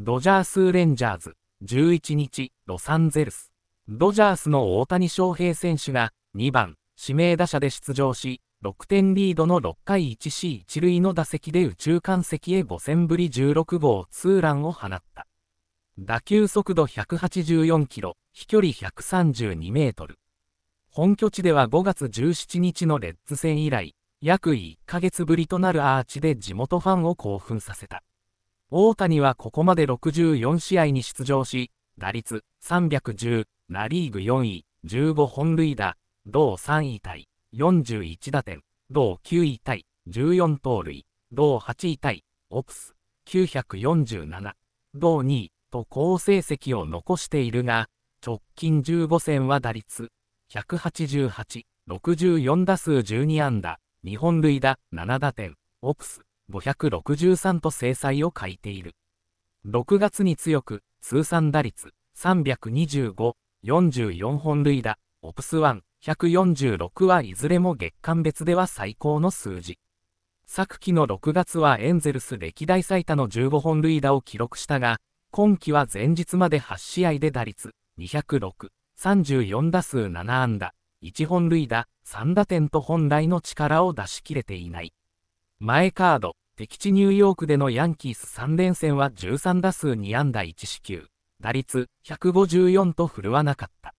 ドジャース・レンジャーズ、11日、ロサンゼルス。ドジャースの大谷翔平選手が2番、指名打者で出場し、6点リードの6回 1C1 塁の打席で宇宙間席へ5戦ぶり16号ツーランを放った。打球速度184キロ、飛距離132メートル。本拠地では5月17日のレッズ戦以来、約1ヶ月ぶりとなるアーチで地元ファンを興奮させた。大谷はここまで64試合に出場し、打率310、ナリーグ4位、15本塁打、同3位対41打点、同9位対14盗塁、同8位対オプス、947、同2位と好成績を残しているが、直近15戦は打率188、64打数12安打、2本塁打7打点、オプス、563と制裁を欠いている。6月に強く、通算打率325、44本塁打、オプスワン、146はいずれも月間別では最高の数字。昨季の6月はエンゼルス歴代最多の15本塁打を記録したが、今季は前日まで8試合で打率206、34打数7安打、1本塁打、3打点と本来の力を出し切れていない。前カード、敵地ニューヨークでのヤンキース3連戦は13打数2安打1四球、打率154と振るわなかった。